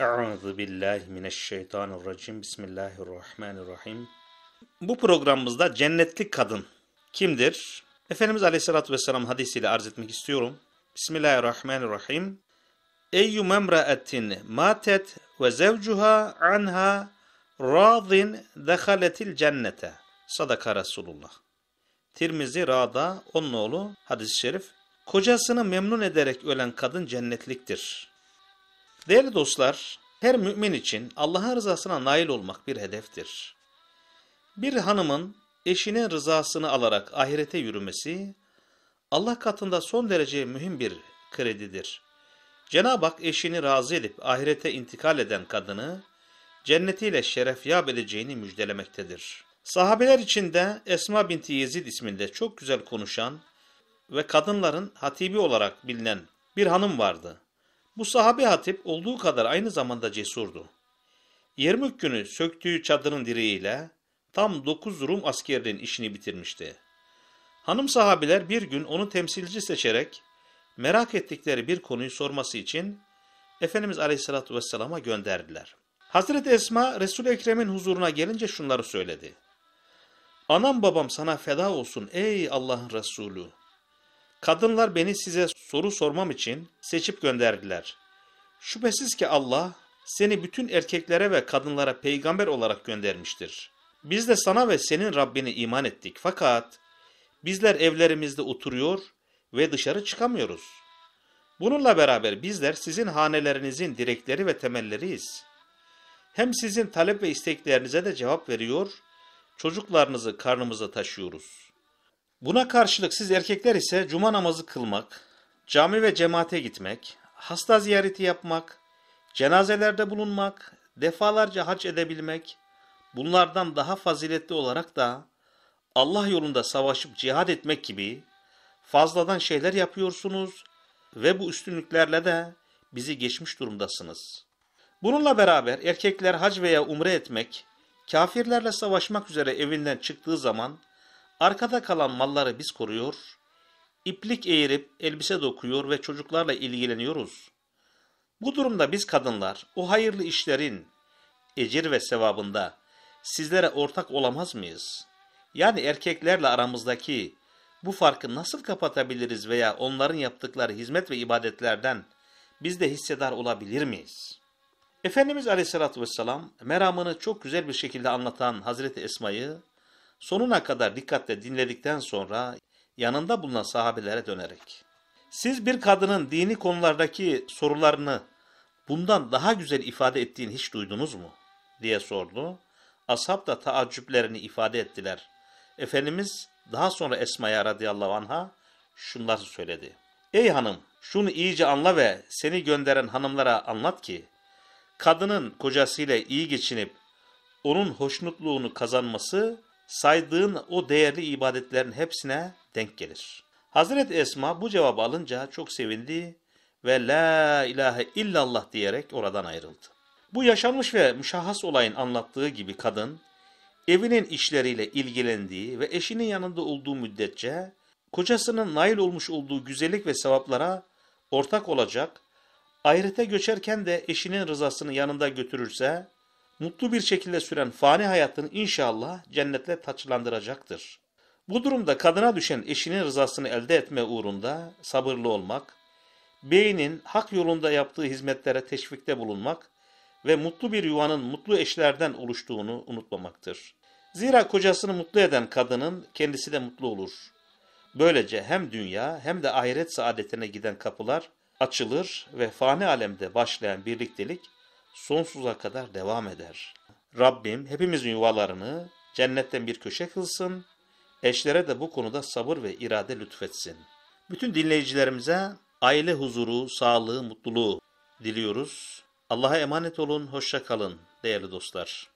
Euzu billahi mineşşeytanirracim. Bismillahirrahmanirrahim. Bu programımızda cennetlik kadın kimdir? Efendimiz Aleyhisselatü Vesselam hadisiyle arz etmek istiyorum. Bismillahirrahmanirrahim. Eyyü memraetin matet ve zevcuha anha radin dehaletil cennete. Sadaka Resulullah. Tirmizi Rada onun oğlu hadis-i şerif. Kocasını memnun ederek ölen kadın cennetliktir. Değerli dostlar, her mümin için Allah'ın rızasına nail olmak bir hedeftir. Bir hanımın eşinin rızasını alarak ahirete yürümesi, Allah katında son derece mühim bir kredidir. Cenab-ı Hak eşini razı edip ahirete intikal eden kadını, cennetiyle şeref yap edeceğini müjdelemektedir. Sahabeler içinde Esma binti Yezid isminde çok güzel konuşan ve kadınların hatibi olarak bilinen bir hanım vardı. Bu sahabe hatip olduğu kadar aynı zamanda cesurdu. Yermük günü söktüğü çadırın direğiyle tam dokuz Rum askerinin işini bitirmişti. Hanım sahabiler bir gün onu temsilci seçerek merak ettikleri bir konuyu sorması için Efendimiz Aleyhisselatü Vesselam'a gönderdiler. Hazreti Esma resul Ekrem'in huzuruna gelince şunları söyledi. Anam babam sana feda olsun ey Allah'ın Resulü. Kadınlar beni size soru sormam için seçip gönderdiler. Şüphesiz ki Allah seni bütün erkeklere ve kadınlara peygamber olarak göndermiştir. Biz de sana ve senin Rabbine iman ettik fakat bizler evlerimizde oturuyor ve dışarı çıkamıyoruz. Bununla beraber bizler sizin hanelerinizin direkleri ve temelleriyiz. Hem sizin talep ve isteklerinize de cevap veriyor, çocuklarınızı karnımıza taşıyoruz.'' Buna karşılık siz erkekler ise cuma namazı kılmak, cami ve cemaate gitmek, hasta ziyareti yapmak, cenazelerde bulunmak, defalarca hac edebilmek, bunlardan daha faziletli olarak da Allah yolunda savaşıp cihad etmek gibi fazladan şeyler yapıyorsunuz ve bu üstünlüklerle de bizi geçmiş durumdasınız. Bununla beraber erkekler hac veya umre etmek, kafirlerle savaşmak üzere evinden çıktığı zaman Arkada kalan malları biz koruyor, iplik eğirip elbise dokuyor ve çocuklarla ilgileniyoruz. Bu durumda biz kadınlar o hayırlı işlerin ecir ve sevabında sizlere ortak olamaz mıyız? Yani erkeklerle aramızdaki bu farkı nasıl kapatabiliriz veya onların yaptıkları hizmet ve ibadetlerden biz de hissedar olabilir miyiz? Efendimiz Aleyhisselatü Vesselam meramını çok güzel bir şekilde anlatan Hazreti Esma'yı Sonuna kadar dikkatle dinledikten sonra yanında bulunan sahabelere dönerek siz bir kadının dini konulardaki sorularını bundan daha güzel ifade ettiğini hiç duydunuz mu? diye sordu. Ashab da taaccüplerini ifade ettiler. Efendimiz daha sonra Esma'ya radıyallahu anha şunları söyledi. Ey hanım şunu iyice anla ve seni gönderen hanımlara anlat ki kadının kocasıyla iyi geçinip onun hoşnutluğunu kazanması saydığın o değerli ibadetlerin hepsine denk gelir. Hazreti Esma bu cevabı alınca çok sevindi ve la ilahe illallah diyerek oradan ayrıldı. Bu yaşanmış ve müşahhas olayın anlattığı gibi kadın, evinin işleriyle ilgilendiği ve eşinin yanında olduğu müddetçe, kocasının nail olmuş olduğu güzellik ve sevaplara ortak olacak, ahirete göçerken de eşinin rızasını yanında götürürse, mutlu bir şekilde süren fani hayatını inşallah cennetle taçlandıracaktır. Bu durumda kadına düşen eşinin rızasını elde etme uğrunda sabırlı olmak, beynin hak yolunda yaptığı hizmetlere teşvikte bulunmak ve mutlu bir yuvanın mutlu eşlerden oluştuğunu unutmamaktır. Zira kocasını mutlu eden kadının kendisi de mutlu olur. Böylece hem dünya hem de ahiret saadetine giden kapılar açılır ve fani alemde başlayan birliktelik sonsuza kadar devam eder. Rabbim hepimizin yuvalarını cennetten bir köşe kılsın, eşlere de bu konuda sabır ve irade lütfetsin. Bütün dinleyicilerimize aile huzuru, sağlığı, mutluluğu diliyoruz. Allah'a emanet olun, hoşça kalın değerli dostlar.